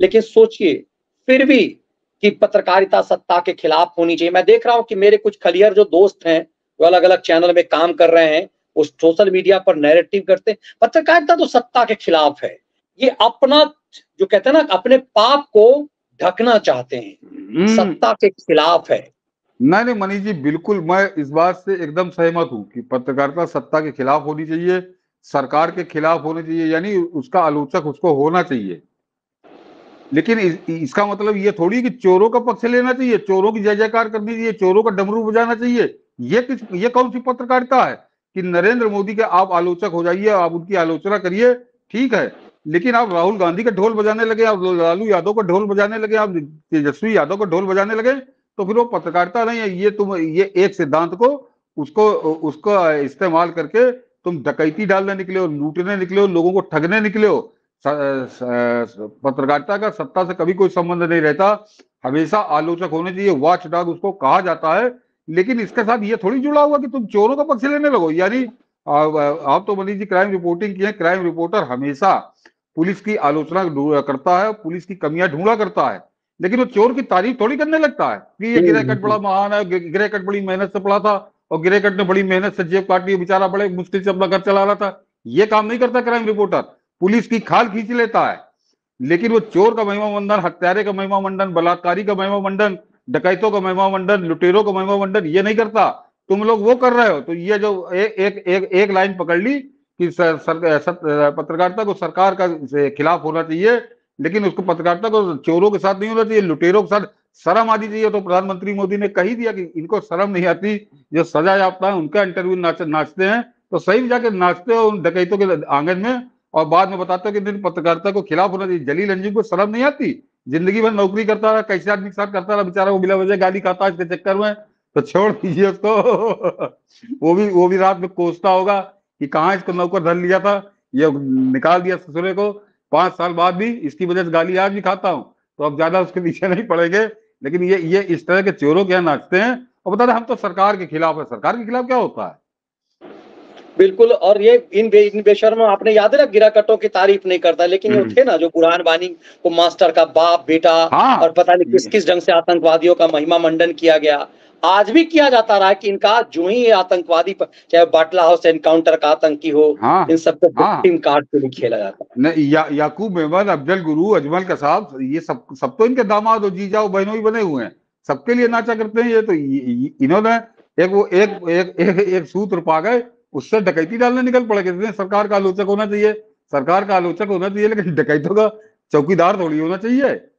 लेकिन सोचिए फिर भी कि पत्रकारिता सत्ता के खिलाफ होनी चाहिए मैं देख रहा हूं कि मेरे कुछ खलियर जो दोस्त हैं वो अलग अलग चैनल में काम कर रहे हैं वो सोशल मीडिया पर नैरेटिव करते हैं पत्रकारिता तो सत्ता के खिलाफ है ये अपना जो कहते हैं ना अपने पाप को ढकना चाहते हैं हम्म। सत्ता के खिलाफ है नहीं नहीं मनीष जी बिल्कुल मैं इस बात से एकदम सहमत हूँ कि पत्रकारिता सत्ता के खिलाफ होनी चाहिए सरकार के खिलाफ होनी चाहिए यानी उसका आलोचक उसको होना चाहिए लेकिन इस, इसका मतलब ये थोड़ी कि चोरों का पक्ष लेना चाहिए चोरों की जय जयकार करनी चाहिए चोरों का डमरू बजाना चाहिए ये किस ये कौन सी पत्रकारिता है कि नरेंद्र मोदी के आप आलोचक हो जाइए आप उनकी आलोचना करिए ठीक है लेकिन आप राहुल गांधी का ढोल बजाने लगे आप लालू यादव का ढोल बजाने लगे आप तेजस्वी यादव का ढोल बजाने लगे तो फिर वो पत्रकारिता नहीं है ये तुम ये एक सिद्धांत को उसको उसका इस्तेमाल करके तुम डकैती डालने निकले हो लूटने निकले हो लोगों को ठगने निकले हो पत्रकारिता का सत्ता से कभी कोई संबंध नहीं रहता हमेशा आलोचक होने चाहिए वॉच डॉग उसको कहा जाता है लेकिन इसके साथ ये थोड़ी जुड़ा हुआ कि तुम चोरों का पक्ष लेने लगो यानी आप तो मनीष जी क्राइम रिपोर्टिंग की है क्राइम रिपोर्टर हमेशा पुलिस की आलोचना करता है पुलिस की कमियां ढूंढा करता है लेकिन वो चोर की तारीफ थोड़ी करने लगता है कि ये गिरे हम्म, कट हम्म, बड़ा हम्म। महान है गिरे कट बड़ी मेहनत से पड़ा था और गिरे कट ने बड़ी मेहनत से जेब काटी बेचारा बड़े मुश्किल से अपना घर चला रहा था ये काम नहीं करता क्राइम रिपोर्टर पुलिस की खाल खींच लेता है लेकिन वो चोर का महिमा मंडन हत्यारे का महिमा मंडन बलात्कारी का महिमा मंडन डकैतों का महिमा मंडन लुटेरों का महिमा मंडन ये नहीं करता तुम लोग वो कर रहे हो तो ये जो ए, एक एक एक लाइन पकड़ ली कि सर, सर, सर, पत्रकारिता को सरकार का खिलाफ होना चाहिए लेकिन उसको पत्रकारिता को चोरों के साथ नहीं होना चाहिए लुटेरों के साथ शरम आनी चाहिए तो प्रधानमंत्री मोदी ने कही दिया कि इनको शरम नहीं आती जो सजा याफ्ता है उनका इंटरव्यू नाच नाचते हैं तो सही जाके नाचते हो उन डकैतों के आंगन में और बाद में बताते हो कि दिन पत्रकारिता को खिलाफ होना चाहिए जलील अंजुम को शर्म नहीं आती जिंदगी भर नौकरी करता रहा कैसे आदमी के साथ करता रहा बेचारा वो बिला वजह गाली खाता इसके चक्कर में तो छोड़ दीजिए उसको वो भी वो भी रात में कोसता होगा कि कहाँ इसको नौकर धर लिया था ये निकाल दिया ससुरे को पांच साल बाद भी इसकी वजह से गाली आज भी खाता हूँ तो अब ज्यादा उसके पीछे नहीं पड़ेंगे लेकिन ये ये इस तरह के चोरों के यहाँ नाचते हैं और बता दें हम तो सरकार के खिलाफ है सरकार के खिलाफ क्या होता है बिल्कुल और ये इन बे, इन बेशर्म आपने याद रखा गिराकटों की तारीफ नहीं करता लेकिन ये हम्म। थे ना जो बुरहान बानी को मास्टर का बाप बेटा हाँ। और पता नहीं किस हम्म। किस ढंग से आतंकवादियों का महिमा मंडन किया गया आज भी किया जाता रहा कि इनका जो ही आतंकवादी चाहे बाटला हाउस एनकाउंटर का आतंकी हो हाँ, इन सबको हाँ, टीम कार्ड पे भी खेला जाता है या, याकूब मेहमान अफजल गुरु अजमल का साहब ये सब सब तो इनके दामाद और जीजा और बहनों ही बने हुए हैं सबके लिए नाचा करते हैं ये तो इन्होंने एक वो एक एक, एक, एक सूत्र पा गए उससे डकैती डालने निकल कहते हैं सरकार का आलोचक होना चाहिए सरकार का आलोचक होना चाहिए लेकिन डकैतों का चौकीदार थोड़ी होना चाहिए